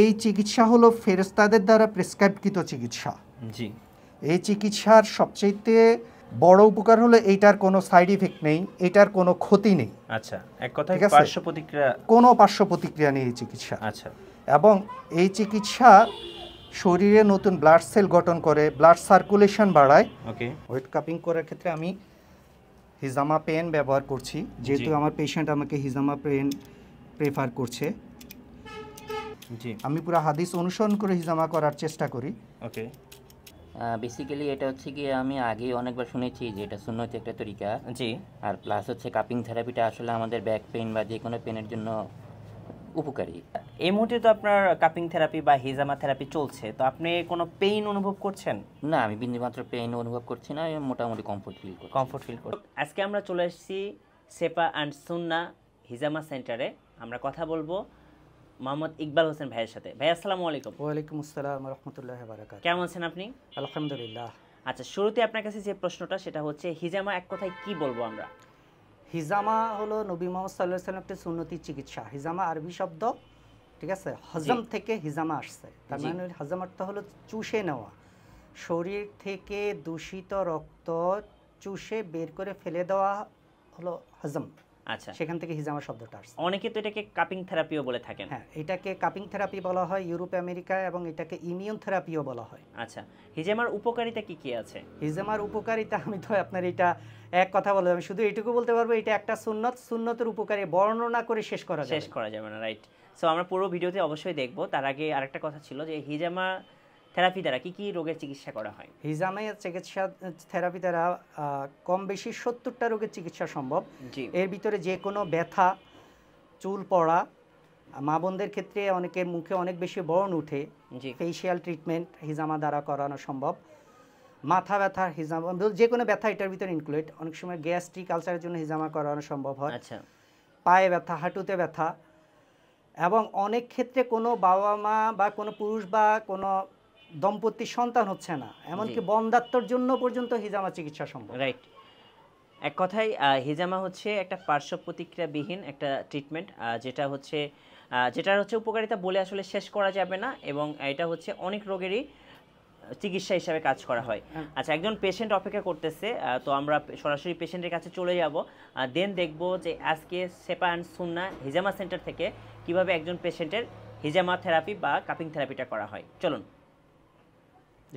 এই চিকিৎসা হলো ফেরেস্তাদের দ্বারা প্রেসক্রাইবকৃত চিকিৎসা জি এই চিকিৎসার সবচেয়ে বড় উপকার হলো এইটার কোনো সাইড ইফেক্ট নেই এটার কোনো ক্ষতি নেই আচ্ছা এক কথায় পার্শ্ব প্রতিক্রিয়া কোনো পার্শ্ব প্রতিক্রিয়া নেই এই চিকিৎসা আচ্ছা এবং এই চিকিৎসা শরীরে নতুন ব্লাড সেল গঠন করে ব্লাড সার্কুলেশন বাড়ায় ওকে ওয়েট কাপিং করার ক্ষেত্রে আমি হিজামা পেন ব্যবহার করছি যেহেতু আমার পেশেন্ট আমাকে হিজামা পেন প্রেফার করছে আমি পুরো হাদিস অনুসরণ করে হিজামা করার চেষ্টা করি ওকে বেসিক্যালি এটা হচ্ছে কি আমি আগে অনেকবার শুনেছি যে এটা শূন্য হচ্ছে একটা তরিকা জি আর প্লাস হচ্ছে কাপিং থেরাপিটা আসলে আমাদের ব্যাক পেন বা যে কোনো পেনের জন্য উপকারী এই মুহূর্তে তো আপনার কাপিং থেরাপি বা হিজামা থেরাপি চলছে তো আপনি কোনো পেইন অনুভব করছেন না আমি বিন্দুমাত্র পেইন অনুভব করছি না মোটামুটি কমফোর্ট ফিল করি কমফোর্ট ফিল করি আজকে আমরা চলে এসেছি সেপা অ্যান্ড সুন্না হিজামা সেন্টারে আমরা কথা বলবো মোহাম্মদ ইকবাল হোসেন ভাইয়ের সাথে ভাই আসসালামু আলাইকুম ওয়ালাইকুম আসসালাম রহমতুল্লাহ বারাকাত কেমন আছেন আপনি আলহামদুলিল্লাহ আচ্ছা শুরুতে আপনার কাছে যে প্রশ্নটা সেটা হচ্ছে হিজামা এক কথায় কি বলবো আমরা হিজামা হলো নবী মোহাম্মদ সাল্লাহ সাল্লাম একটি সুন্নতি চিকিৎসা হিজামা আরবি শব্দ ঠিক আছে হজম থেকে হিজামা আসছে তার মানে হজম অর্থ হলো চুষে নেওয়া শরীর থেকে দূষিত রক্ত চুষে বের করে ফেলে দেওয়া হলো হজম আচ্ছা সেখান থেকে হিজামা শব্দটা আসছে অনেকে তো এটাকে কাপিং থেরাপিও বলে থাকেন হ্যাঁ এটাকে কাপিং থেরাপি বলা হয় ইউরোপ আমেরিকা এবং এটাকে ইমিউন থেরাপিও বলা হয় আচ্ছা হিজামার উপকারিতা কি কি আছে হিজামার উপকারিতা আমি তো আপনার এটা এক কথা বলবো আমি শুধু এটুকু বলতে পারবো এটা একটা সুন্নত সুন্নতের উপকারে বর্ণনা করে শেষ করা শেষ করা যাবে না রাইট সো আমরা পুরো ভিডিওতে অবশ্যই দেখবো তার আগে আরেকটা কথা ছিল যে হিজামা থেরাপি দ্বারা কি কি রোগের চিকিৎসা করা হয় হিজামের চিকিৎসা থেরাপি দ্বারা কম বেশি সত্তরটা রোগের চিকিৎসা সম্ভব এর ভিতরে যে কোনো ব্যথা চুল পড়া মা বোনদের ক্ষেত্রে অনেকে মুখে অনেক বেশি বরণ উঠে ফেসিয়াল ট্রিটমেন্ট হিজামা দ্বারা করানো সম্ভব মাথা ব্যথা হিজামা যে কোনো ব্যথা এটার ভিতরে ইনক্লুড অনেক সময় গ্যাস্ট্রিক আলসারের জন্য হিজামা করানো সম্ভব হয় আচ্ছা পায়ে ব্যথা হাঁটুতে ব্যথা এবং অনেক ক্ষেত্রে কোনো বাবা মা বা কোনো পুরুষ বা কোনো দম্পতির সন্তান হচ্ছে না এমনকি বন্ধাত্মর জন্য পর্যন্ত হিজামা চিকিৎসা সম্ভব রাইট এক কথায় হিজামা হচ্ছে একটা পার্শ্ব প্রতিক্রিয়াবিহীন একটা ট্রিটমেন্ট যেটা হচ্ছে যেটার হচ্ছে উপকারিতা বলে আসলে শেষ করা যাবে না এবং এটা হচ্ছে অনেক রোগেরই চিকিৎসা হিসাবে কাজ করা হয় হ্যাঁ। আচ্ছা একজন পেশেন্ট অপেক্ষা করতেছে তো আমরা সরাসরি পেশেন্টের কাছে চলে যাব দেন দেখব যে আজকে সেপা অ্যান্ড সুন্না হিজামা সেন্টার থেকে কিভাবে একজন পেশেন্টের হিজামা থেরাপি বা কাপিং থেরাপিটা করা হয় চলুন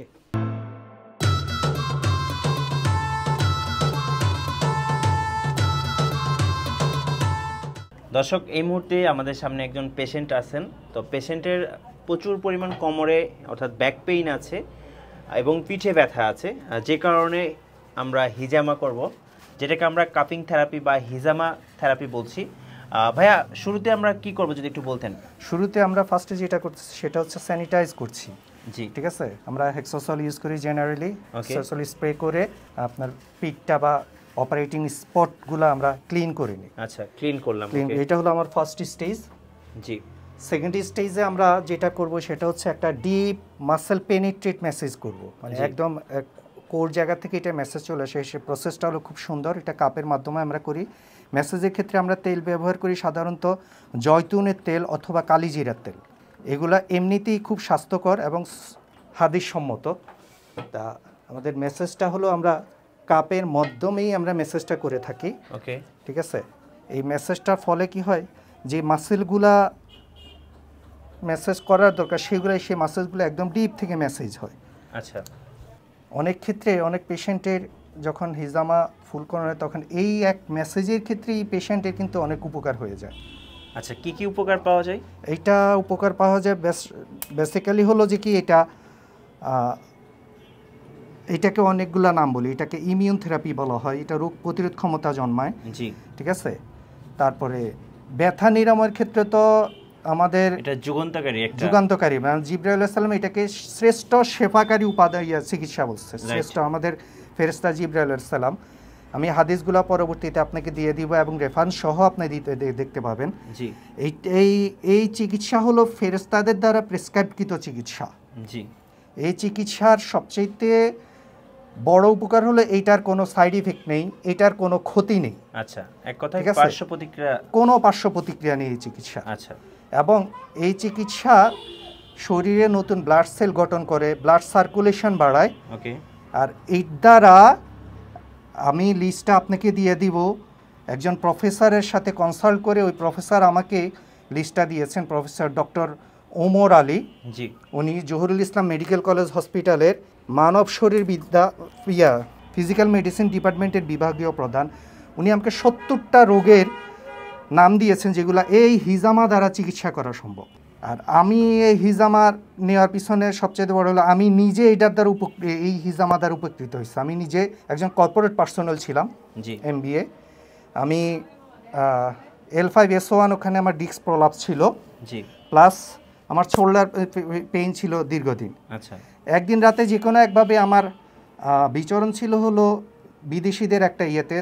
দর্শক এই মুহূর্তে আমাদের সামনে একজন পেশেন্ট আছেন তো পেশেন্টের প্রচুর পরিমাণ কোমরে অর্থাৎ ব্যাক পেইন আছে এবং পিঠে ব্যথা আছে যে কারণে আমরা হিজামা করব যেটাকে আমরা কাপিং থেরাপি বা হিজামা থেরাপি বলছি ভাইয়া শুরুতে আমরা কি করব যদি একটু বলতেন শুরুতে আমরা ফার্স্টে যেটা করছি সেটা হচ্ছে স্যানিটাইজ করছি জি ঠিক আছে আমরা হেক্সোসল ইউজ করি জেনারেলি হেক্সোসল স্প্রে করে আপনার পিকটা বা অপারেটিং স্পটগুলো আমরা ক্লিন করে নিই আচ্ছা ক্লিন করলাম এটা হলো আমার ফার্স্ট স্টেজ জি সেকেন্ড স্টেজে আমরা যেটা করব সেটা হচ্ছে একটা ডিপ মাসেল পেনিট্রেট মেসেজ করব মানে একদম কোর জায়গা থেকে এটা মেসেজ চলে আসে সে প্রসেসটা হলো খুব সুন্দর এটা কাপের মাধ্যমে আমরা করি মেসেজের ক্ষেত্রে আমরা তেল ব্যবহার করি সাধারণত জয়তুনের তেল অথবা কালিজিরার তেল এগুলা এমনিতেই খুব স্বাস্থ্যকর এবং হাদিসসম্মত তা আমাদের মেসেজটা হলো আমরা কাপের মাধ্যমেই আমরা মেসেজটা করে থাকি ওকে ঠিক আছে এই মেসেজটার ফলে কি হয় যে মাসেলগুলা মেসেজ করার দরকার সেগুলাই সেই মাসেজগুলো একদম ডিপ থেকে মেসেজ হয় আচ্ছা অনেক ক্ষেত্রে অনেক পেশেন্টের যখন হিজামা ফুল করানো তখন এই এক মেসেজের ক্ষেত্রেই পেশেন্টের কিন্তু অনেক উপকার হয়ে যায় আচ্ছা কি কি উপকার পাওয়া যায় এটা উপকার পাওয়া যায় বেসিক্যালি হলো যে কি এটা এটাকে অনেকগুলা নাম বলি এটাকে ইমিউন থেরাপি বলা হয় এটা রোগ প্রতিরোধ ক্ষমতা জন্মায় জি ঠিক আছে তারপরে ব্যথা নিরাময়ের ক্ষেত্রে তো আমাদের এটা যুগান্তকারী একটা যুগান্তকারী মানে জিব্রাইল আলাইহিস সালাম এটাকে শ্রেষ্ঠ সেবাকারী উপাদায় চিকিৎসা বলছে শ্রেষ্ঠ আমাদের ফেরেশতা জিব্রাইল আলাইহিস সালাম আমি হাদিসগুলা পরবর্তীতে আপনাকে দিয়ে দিব এবং রেফারেন্স সহ আপনি দিতে দেখতে পাবেন জি এই এই এই চিকিৎসা হলো ফেরেস্তাদের দ্বারা প্রেসক্রাইবকৃত চিকিৎসা জি এই চিকিৎসার সবচেয়ে বড় উপকার হলো এইটার কোনো সাইড ইফেক্ট নেই এটার কোনো ক্ষতি নেই আচ্ছা এক কথায় পার্শ্ব প্রতিক্রিয়া কোনো পার্শ্ব প্রতিক্রিয়া নেই এই চিকিৎসা আচ্ছা এবং এই চিকিৎসা শরীরে নতুন ব্লাড সেল গঠন করে ব্লাড সার্কুলেশন বাড়ায় ওকে আর এর দ্বারা আমি লিস্টটা আপনাকে দিয়ে দিব একজন প্রফেসরের সাথে কনসাল্ট করে ওই প্রফেসর আমাকে লিস্টটা দিয়েছেন প্রফেসর ডক্টর ওমর আলী জি উনি জহুরুল ইসলাম মেডিকেল কলেজ হসপিটালের মানব বিদ্যা ইয়া ফিজিক্যাল মেডিসিন ডিপার্টমেন্টের বিভাগীয় প্রধান উনি আমাকে সত্তরটা রোগের নাম দিয়েছেন যেগুলো এই হিজামা দ্বারা চিকিৎসা করা সম্ভব আর আমি এই হিজামা নেওয়ার পিছনে সবচেয়ে বড় হলো আমি নিজে এটার দ্বারা উপকৃত এই হিজামা দ্বারা উপকৃত হয়েছি আমি নিজে একজন কর্পোরেট পার্সোনাল ছিলাম জি এম আমি এল ফাইভ এস ওয়ান ওখানে আমার ডিস্ক প্রলাপ ছিল জি প্লাস আমার শোল্ডার পেইন ছিল দীর্ঘদিন আচ্ছা একদিন রাতে যে কোনো একভাবে আমার বিচরণ ছিল হলো বিদেশিদের একটা ইয়েতে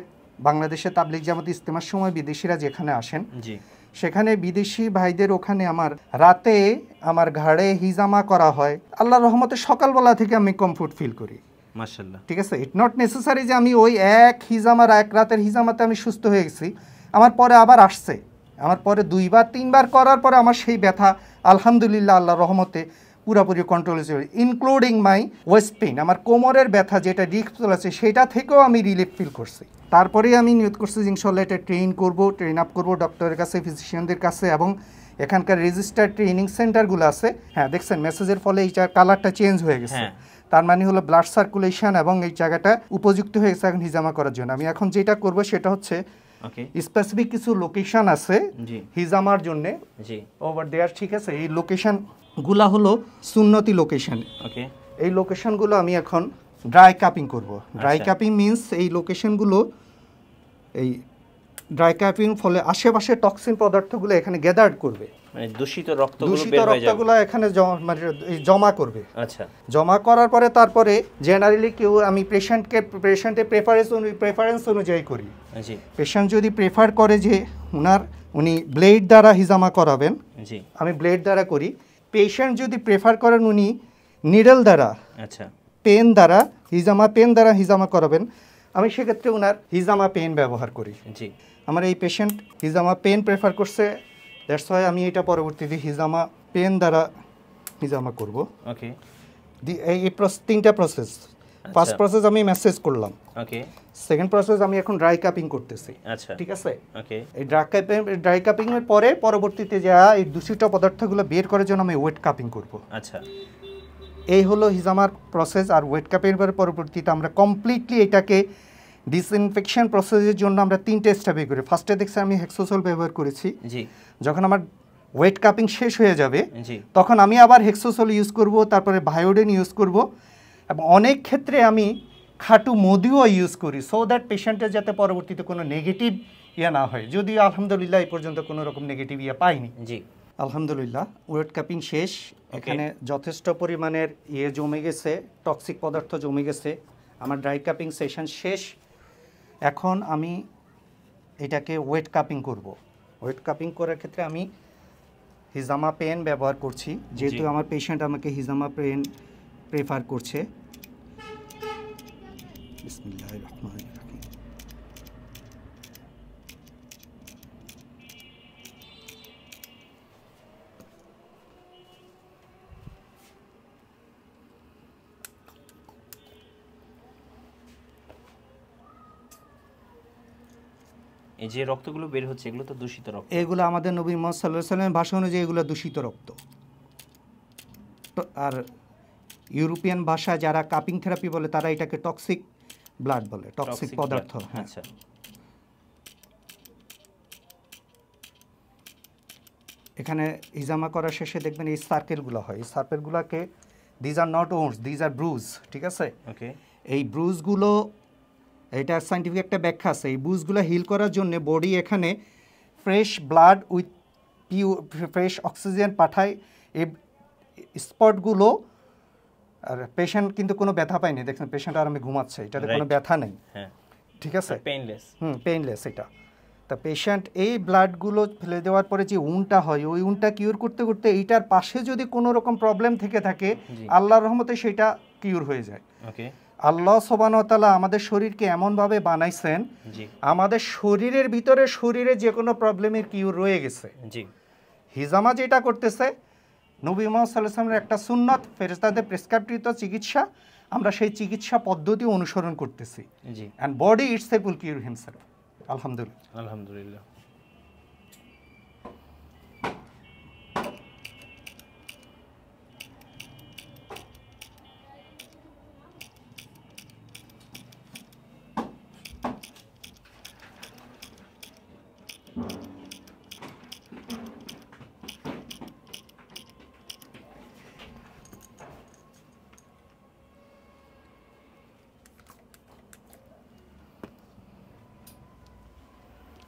বাংলাদেশে তাবলিক জামাত ইস্তেমার সময় বিদেশিরা যেখানে আসেন জি সেখানে বিদেশি ভাইদের ওখানে আমার রাতে আমার ঘাড়ে হিজামা করা হয় আল্লাহ রহমতে সকালবেলা থেকে আমি কমফোর্ট ফিল করি মাসাল্লাহ ঠিক আছে ইট নট নেসেসারি যে আমি ওই এক হিজামার এক রাতের হিজামাতে আমি সুস্থ হয়ে গেছি আমার পরে আবার আসছে আমার পরে দুইবার তিনবার করার পরে আমার সেই ব্যথা আলহামদুলিল্লাহ আল্লাহ রহমতে পুরোপুরি কন্ট্রোলে চলে ইনক্লুডিং মাই ওয়েস্ট পেন আমার কোমরের ব্যথা যেটা রিক্স আছে সেটা থেকেও আমি রিলিফ ফিল করছি তারপরে আমি নিয়োগ করছি ইনশাল্লাহ এটা ট্রেন করবো ট্রেন আপ করবো ডক্টরের কাছে ফিজিশিয়ানদের কাছে এবং এখানকার রেজিস্টার ট্রেনিং সেন্টারগুলো আছে হ্যাঁ দেখছেন মেসেজের ফলে এই কালারটা চেঞ্জ হয়ে গেছে হ্যাঁ। তার মানে হলো ব্লাড সার্কুলেশন এবং এই জায়গাটা উপযুক্ত হয়ে গেছে এখন হিজামা করার জন্য আমি এখন যেটা করব সেটা হচ্ছে স্পেসিফিক কিছু লোকেশন আছে হিজামার জন্য ওভার দেয়ার ঠিক আছে এই লোকেশন গুলা হলো সুন্নতি লোকেশন ওকে এই লোকেশনগুলো আমি এখন ড্রাই কাপিং করব ড্রাই কাপিং মিন্স এই লোকেশনগুলো এই ড্রাই কাপিং ফলে আশেপাশে টক্সিন পদার্থগুলো এখানে গ্যাদার্ড করবে মানে দূষিত রক্তগুলো দূষিত রক্তগুলো এখানে মানে জমা করবে আচ্ছা জমা করার পরে তারপরে জেনারেলি কেউ আমি পেশেন্টকে পেশেন্টের প্রেফারেন্স প্রেফারেন্স অনুযায়ী করি পেশেন্ট যদি প্রেফার করে যে ওনার উনি ব্লেড দ্বারা হিজামা করাবেন জি আমি ব্লেড দ্বারা করি পেশেন্ট যদি প্রেফার করেন উনি নিডেল দ্বারা আচ্ছা পেন দ্বারা হিজামা পেন দ্বারা হিজামা করাবেন আমি সেক্ষেত্রে ওনার হিজামা পেন ব্যবহার করি জি আমার এই পেশেন্ট হিজামা পেন প্রেফার করছে দ্যাটস ওয়াই আমি এটা পরবর্তীতে হিজামা পেন দ্বারা হিজামা করব ওকে এই তিনটা প্রসেস ফার্স্ট প্রসেস আমি মেসেজ করলাম ওকে সেকেন্ড প্রসেস আমি এখন ড্রাই কাপিং করতেছি আচ্ছা ঠিক আছে ওকে এই ড্রাই কাপিং ড্রাই কাপিং এর পরে পরবর্তীতে যা এই দূষিত পদার্থগুলো বের করার জন্য আমি ওয়েট কাপিং করব আচ্ছা এই হলো হিজামার প্রসেস আর ওয়েট কাপিং এর পরবর্তীতে আমরা কমপ্লিটলি এটাকে ডিসইনফেকশন প্রসেসের জন্য আমরা তিনটে স্টেপ করি ফার্স্টে দেখছি আমি হেক্সোসল ব্যবহার করেছি জি যখন আমার ওয়েট কাপিং শেষ হয়ে যাবে তখন আমি আবার হেক্সোসল ইউজ করব তারপরে ভায়োডিন ইউজ করব এবং অনেক ক্ষেত্রে আমি খাটু মধুও ইউজ করি সো দ্যাট পেশেন্টের যাতে পরবর্তীতে কোনো নেগেটিভ ইয়া না হয় যদিও আলহামদুলিল্লাহ এই পর্যন্ত কোনো রকম নেগেটিভ ইয়ে পাইনি জি আলহামদুলিল্লাহ ওয়েট কাপিং শেষ এখানে যথেষ্ট পরিমাণের ইয়ে জমে গেছে টক্সিক পদার্থ জমে গেছে আমার ড্রাই কাপিং সেশন শেষ এখন আমি এটাকে ওয়েট কাপিং করব ওয়েট কাপিং করার ক্ষেত্রে আমি হিজামা পেন ব্যবহার করছি যেহেতু আমার পেশেন্ট আমাকে হিজামা পেন প্রেফার করছে الله الرحمن الرحيم এই যে রক্তগুলো বের হচ্ছে এগুলো তো দূষিত রক্ত এগুলো আমাদের নবী মোহাম্মদ সাল্লাহ সাল্লামের ভাষা অনুযায়ী এগুলো দূষিত রক্ত আর ইউরোপিয়ান ভাষা যারা কাপিং থেরাপি বলে তারা এটাকে টক্সিক ব্লাড বলে টক্সিক পদার্থ হ্যাঁ আচ্ছা। এখানে ইজামা করার শেষে দেখবেন এই সার্কেলগুলো হয় এই সার্কেলগুলোকে these are not ones these are bruise ঠিক আছে ওকে এই ব্রুজগুলো এটা সাইন্টিফিক একটা ব্যাখ্যা আছে এই ব্রুজগুলো হিল করার জন্য বডি এখানে fresh blood with pure fresh oxygen পাঠায় এই স্পটগুলো আর পেশেন্ট কিন্তু কোনো ব্যথা পায়নি দেখছেন পেশেন্ট আর আমি ঘুমাচ্ছে এটাতে কোনো ব্যথা নেই হ্যাঁ। ঠিক আছে পেইনলেস হুম পেইনলেস এটা তা পেশেন্ট এই ব্লাডগুলো ফেলে দেওয়ার পরে যে উনটা হয় ওই উনটা কিউর করতে করতে এইটার পাশে যদি কোনো রকম প্রবলেম থেকে থাকে আল্লাহর রহমতে সেটা কিউর হয়ে যায় ওকে আল্লাহ সোবানতালা আমাদের শরীরকে এমনভাবে বানাইছেন আমাদের শরীরের ভিতরে শরীরে যে কোনো প্রবলেমের কিউর রয়ে গেছে হিজামা যেটা করতেছে নবী মোহাম্মদের একটা সুন্নত ফেরেস্তাদের প্রেসক্রাইবকৃত চিকিৎসা আমরা সেই চিকিৎসা পদ্ধতি অনুসরণ করতেছি and body it's a will cure himself আলহামদুলিল্লাহ আলহামদুলিল্লাহ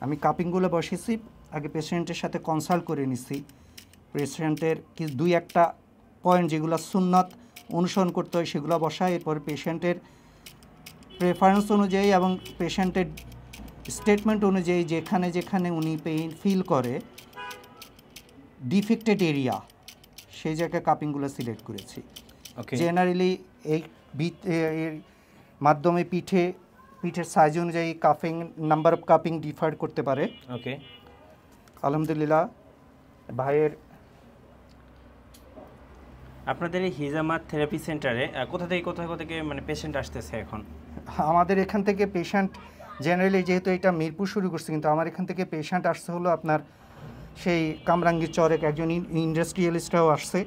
আমি কাপিংগুলো বসেছি আগে পেশেন্টের সাথে কনসাল্ট করে নিছি পেশেন্টের কি দুই একটা পয়েন্ট যেগুলো সুন্নত অনুসরণ করতে হয় সেগুলো বসায় এরপর পেশেন্টের প্রেফারেন্স অনুযায়ী এবং পেশেন্টের স্টেটমেন্ট অনুযায়ী যেখানে যেখানে উনি পেইন ফিল করে ডিফেক্টেড এরিয়া সেই জায়গায় কাপিংগুলো সিলেক্ট করেছি জেনারেলি এই মাধ্যমে পিঠে পিঠের সাইজ অনুযায়ী cupping number of cupping differ করতে পারে ওকে আলহামদুলিল্লাহ ভাইয়ের আপনাদের এই হিজামাত থেরাপি সেন্টারে কোথা থেকে কোথায় কোথা থেকে মানে পেশেন্ট আসতেছে এখন আমাদের এখান থেকে পেশেন্ট জেনারেলি যেহেতু এটা মিরপুর শুরু করছে কিন্তু আমার এখান থেকে পেশেন্ট আসছে হলো আপনার সেই কামরাঙ্গীর চরেক একজন ইন্ডাস্ট্রিয়ালিস্টরাও আসছে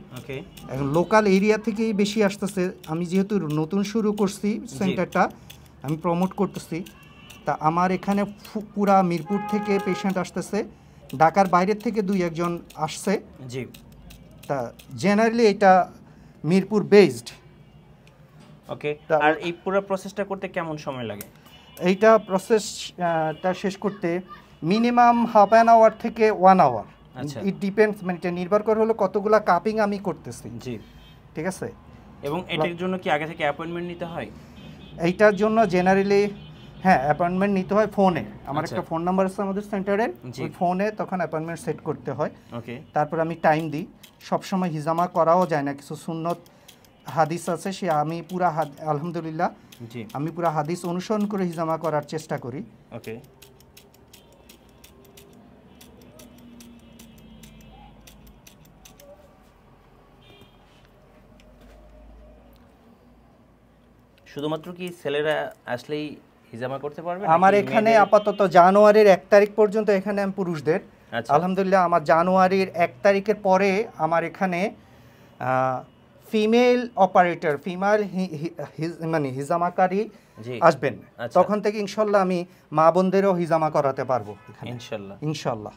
এখন লোকাল এরিয়া থেকেই বেশি আসতেছে আমি যেহেতু নতুন শুরু করছি সেন্টারটা আমি প্রমোট করতেছি তা আমার এখানে পুরা মিরপুর থেকে পেশেন্ট আসতেছে ঢাকার বাইরের থেকে দুই একজন আসছে জি তা জেনারেলি এটা মিরপুর বেসড ওকে আর এই পুরো প্রসেসটা করতে কেমন সময় লাগে এইটা প্রসেসটা শেষ করতে মিনিমাম হাফ অ্যান আওয়ার থেকে ওয়ান আওয়ার ইট ডিপেন্ডস মানে এটা নির্ভর করে হলো কতগুলো কাপিং আমি করতেছি জি ঠিক আছে এবং এটার জন্য কি আগে থেকে অ্যাপয়েন্টমেন্ট নিতে হয় এইটার জন্য জেনারেলি হ্যাঁ অ্যাপয়েন্টমেন্ট নিতে হয় ফোনে আমার আচ্ছা। একটা ফোন নাম্বার আছে আমাদের সেন্টারে ওই ফোনে তখন অ্যাপয়েন্টমেন্ট সেট করতে হয় তারপর আমি টাইম দিই সবসময় হিজামা করাও যায় না কিছু সুন্নত হাদিস আছে সে আমি পুরা আলহামদুলিল্লাহ আমি পুরা হাদিস অনুসরণ করে হিজামা করার চেষ্টা করি ওকে শুধুমাত্র কি ছেলেরা আসলেই হিজামা করতে পারবে আমার এখানে আপাতত জানুয়ারির এক তারিখ পর্যন্ত এখানে আমি পুরুষদের আচ্ছা। আলহামদুলিল্লাহ আমার জানুয়ারির এক তারিখের পরে আমার এখানে ফিমেল অপারেটর ফিমেল মানে হিজামাকারী আসবেন আচ্ছা। তখন থেকে ইনশাল্লাহ আমি মা বোনদেরও হিজামা করাতে পারবো ইনশাল্লাহ ইনশাল্লাহ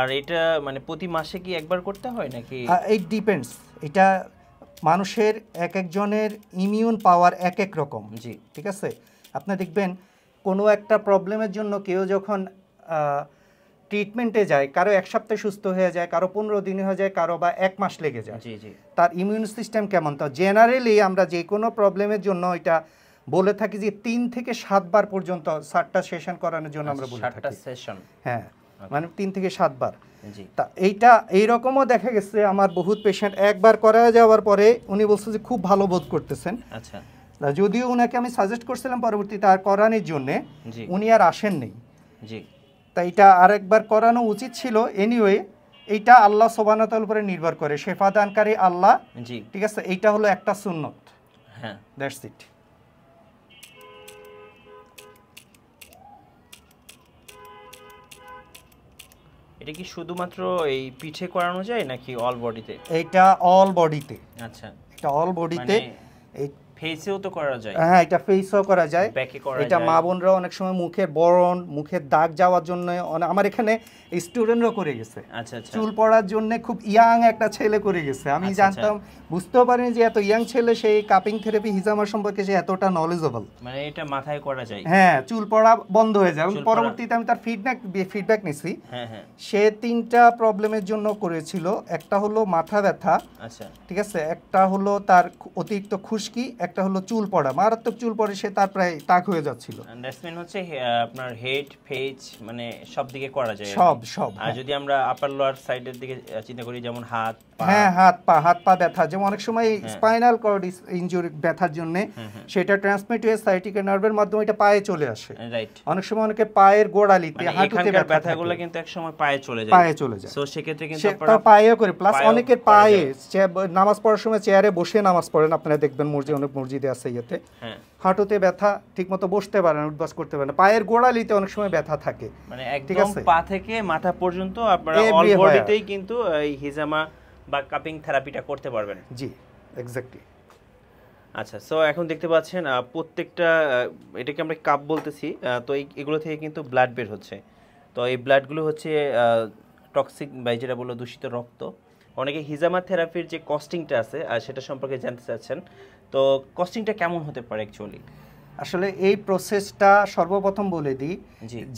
আর এটা মানে প্রতি মাসে কি একবার করতে হয় নাকি ইট ডিপেন্ডস এটা মানুষের এক একজনের ইমিউন পাওয়ার এক এক রকম জি ঠিক আছে আপনি দেখবেন কোনো একটা প্রবলেমের জন্য কেউ যখন ট্রিটমেন্টে যায় কারো এক সপ্তাহে সুস্থ হয়ে যায় কারো পনেরো দিনে হয়ে যায় কারো বা এক মাস লেগে যায় তার ইমিউন সিস্টেম কেমন তো জেনারেলি আমরা যে কোনো প্রবলেমের জন্য এটা বলে থাকি যে তিন থেকে সাতবার পর্যন্ত সাতটা সেশন করানোর জন্য আমরা আচ্ছা, সাতটা সেশন হ্যাঁ আচ্ছা। মানে তিন থেকে সাতবার তা এইটা এইরকমও দেখা গেছে আমার বহুত পেশেন্ট একবার করা যাওয়ার পরে উনি বলছে যে খুব ভালো বোধ করতেছেন আচ্ছা যদিও উনাকে আমি সাজেস্ট করছিলাম পরবর্তীতে আর করানোর জন্য উনি আর আসেননি জি তা এটা আরেকবার করানো উচিত ছিল এনিওয়ে এইটা আল্লাহ সোবানতাল উপরে নির্ভর করে শেফা দানকারী আল্লাহ জি ঠিক আছে এইটা হলো একটা সুন্নত হ্যাঁ দ্যাটস ইট এটা কি শুধুমাত্র এই পিঠে করানো যায় নাকি অল বডিতে এটা অল বডিতে আচ্ছা এটা অল বডিতে ফেসেও তো করা যায় হ্যাঁ এটা ফেসও করা যায় এটা মা বোনরা অনেক সময় মুখে বরণ মুখে দাগ যাওয়ার জন্য আমার এখানে স্টুডেন্টও করে গেছে আচ্ছা, আচ্ছা চুল পড়ার জন্য খুব ইয়াং একটা ছেলে করে গেছে আমি আচ্ছা, আচ্ছা। জানতাম বুঝতেও পারিনি যে এত ইয়াং ছেলে সেই কাপিং থেরাপি হিজামার সম্পর্কে সে এতটা নলেজেবল মানে এটা মাথায় করা যায় হ্যাঁ চুল পড়া বন্ধ হয়ে যায় পরবর্তীতে আমি তার ফিডব্যাক ফিডব্যাক নিছি হ্যাঁ, হ্যাঁ। সে তিনটা প্রবলেমের জন্য করেছিল একটা হলো মাথা ব্যথা আচ্ছা ঠিক আছে একটা হলো তার অতিরিক্ত খুশকি এক একটা হলো চুল পড়া মারাত্মক চুল পড়ে সে তার প্রায় তাক হয়ে যাচ্ছিল ব্যাটসম্যান হচ্ছে আপনার হেড ফেজ মানে সব দিকে করা যায় সব সব আর হ্যাঁ। যদি আমরা আপার লোয়ার সাইডের দিকে চিন্তা করি যেমন হাত হ্যাঁ হাত পা হাত পা ব্যথা যেমন অনেক সময় স্পাইনাল কর্ড ইনজুরি ব্যথার জন্য হ্যাঁ, হ্যাঁ। সেটা ট্রান্সমিট হয়ে সাইটিক নার্ভের মাধ্যমে এটা পায়ে চলে আসে রাইট uh, অনেক সময় অনেকে পায়ের গোড়ালিতে মানে হাঁটুতে ব্যথাগুলো কিন্তু এক সময় পায়ে চলে যায় পায়ে চলে যায় সো সেক্ষেত্রে কিন্তু পায়ে করে প্লাস অনেকের পায়ে নামাজ পড়ার সময় চেয়ারে বসে নামাজ পড়েন আপনারা দেখবেন মসজিদ অনেক মসজিদে আছে ইয়েতে হ্যাঁ। হাঁটুতে ব্যথা মতো বসতে পারে না উঠবাস করতে পারে না পায়ের গোড়ালিতে অনেক সময় ব্যথা থাকে মানে একদম পা থেকে মাথা পর্যন্ত আপনারা কিন্তু এই হিজামা বা কাপিং থেরাপিটা করতে পারবেন জি এক্স্যাক্টলি আচ্ছা সো এখন দেখতে পাচ্ছেন প্রত্যেকটা এটাকে আমরা কাপ বলতেছি তো এগুলো থেকে কিন্তু ব্লাড বের হচ্ছে তো এই ব্লাডগুলো হচ্ছে টক্সিক বা যেটা বললো দূষিত রক্ত অনেকে হিজামা থেরাপির যে কস্টিংটা আছে আর সেটা সম্পর্কে জানতে চাচ্ছেন তো কস্টিংটা কেমন হতে পারে অ্যাকচুয়ালি আসলে এই প্রসেসটা সর্বপ্রথম বলে দিই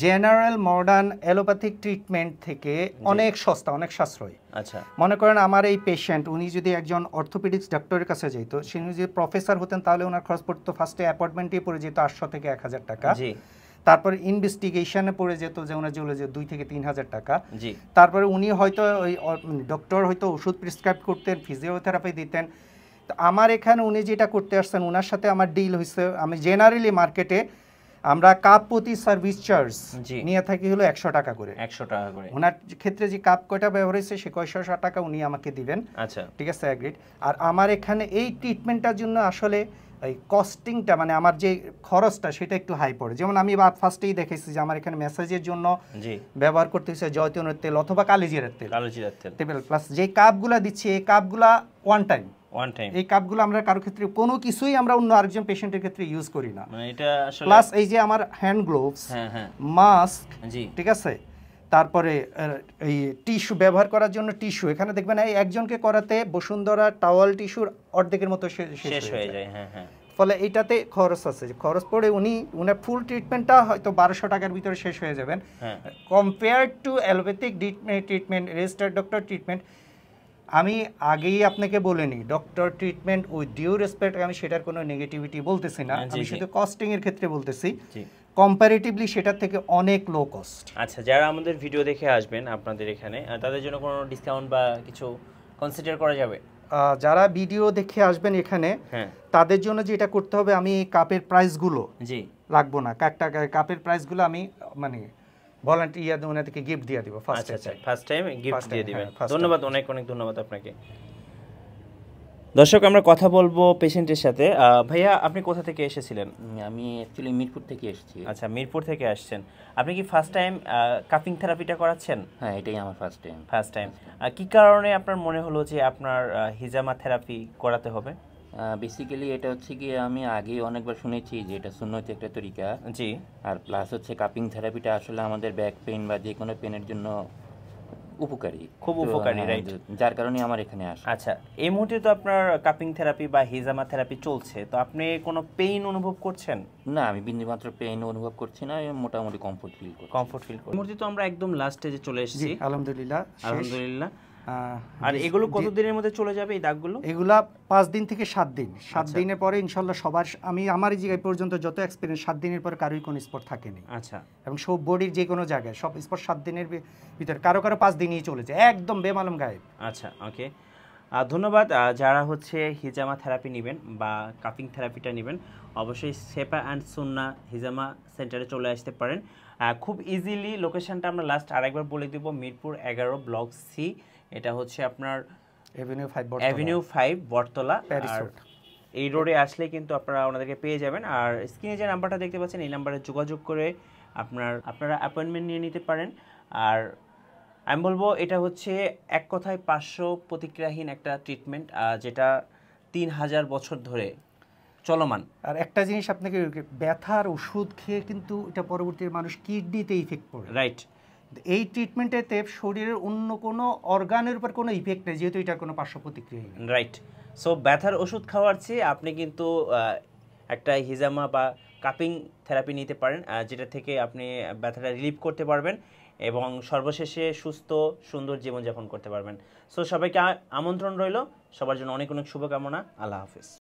জেনারেল মডার্ন অ্যালোপ্যাথিক ট্রিটমেন্ট থেকে অনেক সস্তা অনেক সাশ্রয় আচ্ছা মনে করেন আমার এই পেশেন্ট উনি যদি একজন অর্থোপেডিক্স ডাক্তারের কাছে যেত সে যদি প্রফেসর হতেন তাহলে ওনার খরচ পড়তো ফার্স্টে অ্যাপয়েন্টমেন্টই পড়ে যেত আটশো থেকে এক হাজার টাকা তারপরে ইনভেস্টিগেশনে পড়ে যেত যে ওনার যেগুলো যে দুই থেকে তিন হাজার টাকা তারপরে উনি হয়তো ওই ডক্টর মানে হয়তো ওষুধ প্রেসক্রাইব করতেন ফিজিওথেরাপি দিতেন তো আমার এখানে উনি যেটা করতে আসছেন ওনার সাথে আমার ডিল হয়েছে আমি জেনারেলি মার্কেটে আমরা কাপ প্রতি সার্ভিস চার্জ নিয়ে থাকি হলো একশো টাকা করে একশো টাকা করে ওনার ক্ষেত্রে যে কাপ কয়টা ব্যবহার হয়েছে সে কয়শো টাকা উনি আমাকে দিবেন আচ্ছা ঠিক আছে আর আমার এখানে এই ট্রিটমেন্টটার জন্য আসলে এই কস্টিংটা মানে আমার যে খরচটা সেটা একটু হাই পড়ে যেমন আমি ফার্স্টেই দেখেছি যে আমার এখানে মেসেজের জন্য ব্যবহার করতে হচ্ছে জয়তনের তেল অথবা কালিজিরার তেল কালিজিরার তেল তেল প্লাস যে কাপগুলা দিচ্ছে এই কাপগুলা ওয়ান টাইম ওয়ান টাইম এই কাপগুলো আমরা কারো ক্ষেত্রে কোনো কিছুই আমরা অন্য আরেকজন পেশেন্টের ক্ষেত্রে ইউজ করি না মানে এটা আসলে প্লাস এই যে আমার হ্যান্ড গ্লোভস হ্যাঁ হ্যাঁ মাস্ক জি ঠিক আছে তারপরে এই টিস্যু ব্যবহার করার জন্য টিস্যু এখানে দেখবেন এই একজনকে করাতে বসুন্ধরা টাওয়াল টিস্যুর অর্ধেকের মতো শেষ হয়ে যায় হ্যাঁ, হ্যাঁ। ফলে এটাতে খরচ আছে খরচ পড়ে উনি উনার ফুল ট্রিটমেন্টটা হয়তো বারোশো টাকার ভিতরে শেষ হয়ে যাবেন compare to allopathic treatment registered doctor treatment আমি আগেই আপনাকে বলে নিই doctor treatment with due respect আমি সেটার কোনো নেগেটিভিটি বলতেছি না হ্যাঁ, আমি শুধু কস্টিংয়ের ক্ষেত্রে বলতেছি কম্পারেটিভলি সেটার থেকে অনেক লো কস্ট আচ্ছা যারা আমাদের ভিডিও দেখে আসবেন আপনাদের এখানে তাদের জন্য কোনো ডিসকাউন্ট বা কিছু কনসিডার করা যাবে যারা ভিডিও দেখে আসবেন এখানে হ্যাঁ। তাদের জন্য যেটা করতে হবে আমি কাপের প্রাইসগুলো জি লাগবো না একটা কাপের প্রাইসগুলো আমি মানে ভলান্টিয়ার ওনাদেরকে গিফট দিয়ে দিব first time first time gift দিয়ে দিবেন হ্যাঁ, ধন্যবাদ অনেক অনেক ধন্যবাদ আপনাকে দর্শক আমরা কথা বলবো পেশেন্টের সাথে ভাইয়া আপনি কোথা থেকে এসেছিলেন আমি অ্যাকচুয়ালি মিরপুর থেকে এসেছি আচ্ছা মিরপুর থেকে আসছেন আপনি কি ফার্স্ট টাইম কাপিং থেরাপিটা করাচ্ছেন হ্যাঁ এটাই আমার ফার্স্ট টাইম ফার্স্ট টাইম কি কারণে আপনার মনে হলো যে আপনার হিজামা থেরাপি করাতে হবে বেসিক্যালি এটা হচ্ছে কি আমি আগে অনেকবার শুনেছি যে এটা শূন্য হচ্ছে একটা তরিকা জি আর প্লাস হচ্ছে কাপিং থেরাপিটা আসলে আমাদের ব্যাক পেন বা যে কোনো পেনের জন্য উপকারী খুব উপকারী রাইট হ্যাঁ, যার কারণে আমার এখানে আসে আচ্ছা এই মুহূর্তে তো আপনার কাপিং থেরাপি বা হিজামা থেরাপি চলছে তো আপনি কোনো পেইন অনুভব করছেন না আমি বিন্দুমাত্র পেইন অনুভব করছি না মোটামুটি কমফোর্ট ফিল করছি কমফোর্ট ফিল করছি মুহূর্তে তো আমরা একদম লাস্টে স্টেজে চলে এসেছি আলহামদুলিল্লাহ আলহামদুলিল্লাহ আর এগুলো কতদিনের মধ্যে চলে যাবে এই দাগগুলো এগুলা পাঁচ দিন থেকে সাত দিন সাত আচ্ছা। দিনের পরে ইনশাল্লাহ সবার আমি আমার এই জায়গায় পর্যন্ত যত এক্সপিরিয়েন্স সাত দিনের পরে কারোই কোনো স্পট থাকেনি আচ্ছা এবং সব বডির যে কোনো জায়গায় সব স্পট সাত দিনের ভিতরে কারো কারো পাঁচ দিনই চলে যায় একদম বেমালুম গায়েব আচ্ছা ওকে ধন্যবাদ যারা হচ্ছে হিজামা থেরাপি নেবেন বা কাপিং থেরাপিটা নেবেন অবশ্যই সেপা অ্যান্ড সুন্না হিজামা সেন্টারে চলে আসতে পারেন খুব ইজিলি লোকেশানটা আমরা লাস্ট আরেকবার বলে দেবো মিরপুর এগারো ব্লক সি এটা হচ্ছে আপনার avenue five avenue five Bottola এই রোডে আসলে কিন্তু আপনারা ওনাদেরকে পেয়ে যাবেন আর স্ক্রিনে যে নাম্বারটা দেখতে পাচ্ছেন এই নাম্বারে যোগাযোগ করে আপনার আপনারা অ্যাপয়েন্টমেন্ট নিয়ে নিতে পারেন আর আমি বলবো এটা হচ্ছে এক কথায় পাঁচশো প্রতিক্রিয়াহীন একটা ট্রিটমেন্ট যেটা তিন হাজার বছর ধরে চলমান আর একটা জিনিস আপনাকে ব্যথার ওষুধ খেয়ে কিন্তু এটা পরবর্তী মানুষ কিডনিতে ইফেক্ট পড়ে রাইট এই ট্রিটমেন্টেতে শরীরের অন্য কোনো অর্গানের উপর কোনো ইফেক্ট নেই যেহেতু এটার কোনো পার্শ্ব প্রতিক্রিয়া রাইট সো ব্যথার ওষুধ খাওয়ার চেয়ে আপনি কিন্তু একটা হিজামা বা কাপিং থেরাপি নিতে পারেন যেটা থেকে আপনি ব্যথাটা রিলিভ করতে পারবেন এবং সর্বশেষে সুস্থ সুন্দর জীবনযাপন করতে পারবেন সো সবাইকে আমন্ত্রণ রইল সবার জন্য অনেক অনেক শুভকামনা আল্লাহ হাফিজ